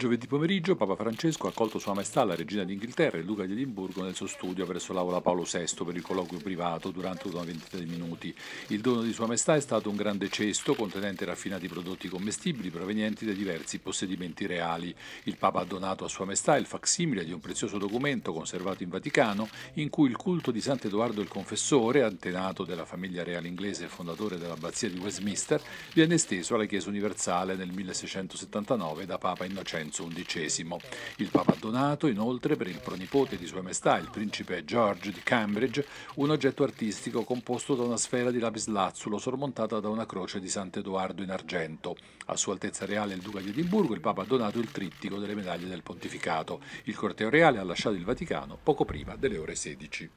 Giovedì pomeriggio Papa Francesco ha accolto Sua Maestà la Regina d'Inghilterra e Luca di Edimburgo nel suo studio presso l'Aula Paolo VI per il colloquio privato durante una ventina di minuti. Il dono di Sua Maestà è stato un grande cesto contenente raffinati prodotti commestibili provenienti da diversi possedimenti reali. Il Papa ha donato a Sua Maestà il facsimile di un prezioso documento conservato in Vaticano in cui il culto di Sant'Edoardo il Confessore, antenato della famiglia reale inglese e fondatore dell'abbazia di Westminster, viene esteso alla Chiesa Universale nel 1679 da Papa Innocente Innocenzo XI. Il Papa ha donato inoltre per il pronipote di Sua Maestà, il principe George di Cambridge, un oggetto artistico composto da una sfera di lapislazzulo sormontata da una croce di Sant'Edoardo in argento. A Sua Altezza Reale il Duca di Edimburgo il Papa ha donato il trittico delle medaglie del pontificato. Il corteo reale ha lasciato il Vaticano poco prima delle ore 16.